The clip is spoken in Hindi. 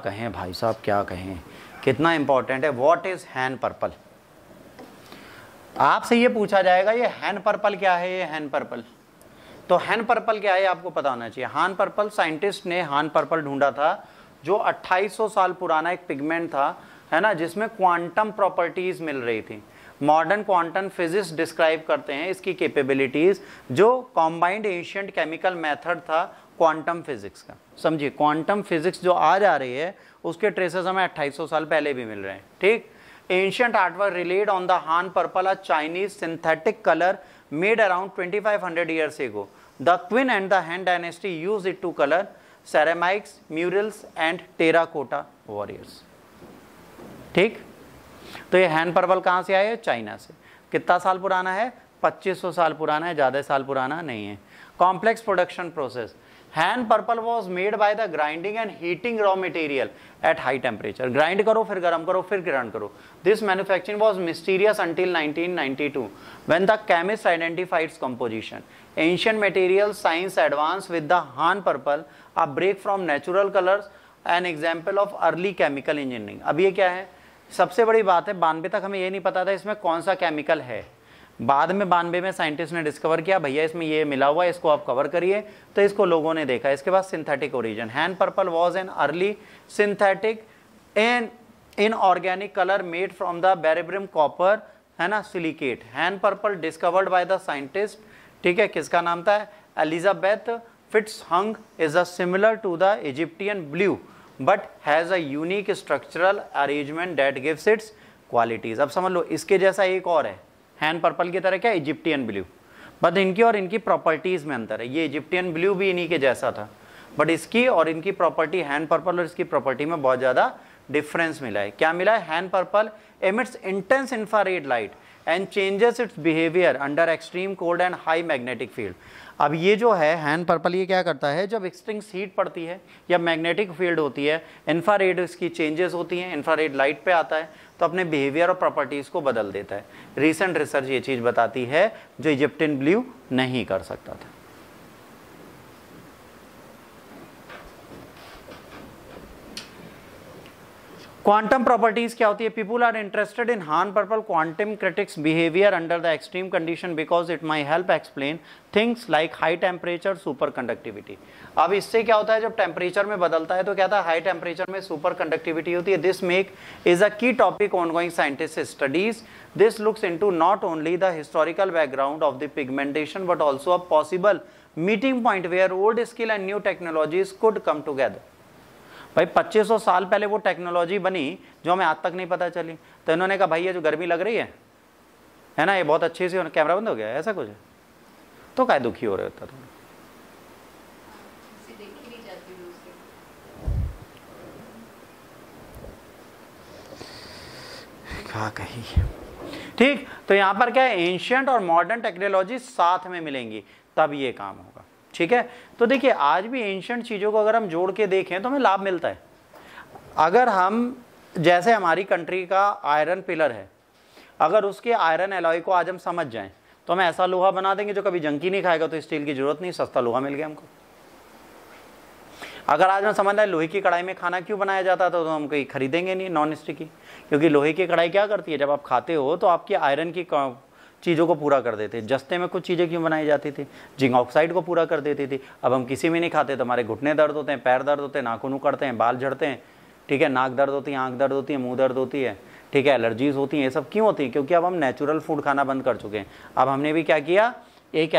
कहें भाई साहब क्या कहें कितना इंपॉर्टेंट है व्हाट इज़ हैंड पर्पल आपसे ये पूछा जाएगा ये हैंड पर्पल क्या है ये हैंड पर्पल तो हैंड पर्पल क्या है आपको पता होना चाहिए हान पर्पल साइंटिस्ट ने हान पर्पल ढूंढा था जो 2800 साल पुराना एक पिगमेंट था है ना जिसमें क्वांटम प्रॉपर्टीज मिल रही थी मॉडर्न क्वांटम फिजिक्स डिस्क्राइब करते हैं इसकी कैपेबिलिटीज़ जो कॉम्बाइंड एशियंट केमिकल मेथड था क्वांटम फिजिक्स का समझिए क्वांटम फिजिक्स जो आज आ रही है उसके ट्रेसेस हमें 2800 साल पहले भी मिल रहे हैं ठीक ancient artwork relied on the Han purple a Chinese synthetic colour made around 2500 years ago the Qin and the Han dynasty use it to colour ceramics, murals and terracotta warriors ठीक तो ये हैंड पर्पल कहाँ से आए चाइना से कितना साल पुराना है 2500 साल पुराना है ज़्यादा साल पुराना नहीं है complex production process Han purple was made by the grinding and heating raw material at high temperature grind करो फिर गर्म करो फिर ग्रहण करो this manufacturing was mysterious until 1992 when the chemist identified its composition ancient material science advance with the Han purple a break from natural colours an example of early chemical engineering अब ये क्या है सबसे बड़ी बात है बानवे तक हमें ये नहीं पता था इसमें कौन सा केमिकल है बाद में बानवे में साइंटिस्ट ने डिस्कवर किया भैया इसमें ये मिला हुआ इसको आप कवर करिए तो इसको लोगों ने देखा इसके बाद synthetic origin hand purple was an early synthetic N in organic colour made from the बेरेब्रिम copper है ना silicate hand purple discovered by the scientist ठीक है किसका नाम था Elizabeth fits hung is a similar to the Egyptian blue but has a unique structural arrangement that gives it's qualities अब समझ लो इसके जैसा एक और है हैंड पर्पल की तरह क्या इजिप्टियन ब्लू बट इनकी और इनकी प्रॉपर्टीज़ में अंतर है ये इजिप्टियन ब्लू भी इन्हीं के जैसा था बट इसकी और इनकी प्रॉपर्टी हैंड पर्पल और इसकी प्रॉपर्टी में बहुत ज़्यादा डिफरेंस मिला है क्या मिला है Han purple emits intense infrared light and changes its behaviour under extreme cold and high magnetic field अब ये जो है हैंड पर्पल ये क्या करता है जब एक्सट्रीम हीट पड़ती है या मैग्नेटिक फील्ड होती है इंफ्रारेड इसकी चेंजेस होती हैं इंफ्रारेड लाइट पे आता है तो अपने बिहेवियर और प्रॉपर्टीज़ को बदल देता है रिसेंट रिसर्च ये चीज़ बताती है जो इजिप्टन ब्ल्यू नहीं कर सकता था क्वांटम प्रॉपर्टीज क्या होती है people are interested in Han purple quantum critics behaviour under the extreme condition because it may help explain things like high temperature superconductivity अब इससे क्या होता है जब टेम्परेचर में बदलता है तो क्या था हाई टेम्परेचर में सुपर कंडक्टिविटी होती है this make is a key topic ongoing scientist studies this looks into not only the historical background of the pigmentation but also a possible meeting point where old skill and new technologies could come together भाई 2500 साल पहले वो टेक्नोलॉजी बनी जो हमें आज तक नहीं पता चली तो इन्होंने कहा भाई ये जो गर्मी लग रही है है ना ये बहुत अच्छी सी कैमरा बंद हो गया ऐसा कुछ है तो क्या दुखी हो रहे होता तुम क्या कही ठीक तो यहाँ पर क्या है एंशियंट और मॉडर्न टेक्नोलॉजी साथ में मिलेंगी तब ये काम होगा ठीक है तो देखिए आज भी एंशंट चीज़ों को अगर हम जोड़ के देखें तो हमें लाभ मिलता है अगर हम जैसे हमारी कंट्री का आयरन पिलर है अगर उसके आयरन एलॉय को आज हम समझ जाएं तो हम ऐसा लोहा बना देंगे जो कभी जंकी नहीं खाएगा तो स्टील की जरूरत नहीं सस्ता लोहा मिल गया हमको अगर आज हम समझ रहे लोहे की कढ़ाई में खाना क्यों बनाया जाता था तो हम कहीं खरीदेंगे नहीं नॉन स्टिकी क्योंकि लोहे की कढ़ाई क्या करती है जब आप खाते हो तो आपकी आयरन की चीज़ों को पूरा कर देते जस्ते में कुछ चीज़ें क्यों बनाई जाती थी जिंक ऑक्साइड को पूरा कर देती थी अब हम किसी में नहीं खाते तो हमारे घुटने दर्द होते हैं पैर दर्द होते हैं नाखून उकड़ते हैं बाल झड़ते हैं ठीक है नाक दर्द होती है आँख दर्द होती है मुँह दर्द होती है ठीक है एलर्जीज होती हैं ये सब क्यों होती हैं क्योंकि अब हम नेचुरल फूड खाना बंद कर चुके हैं अब हमने भी क्या किया एक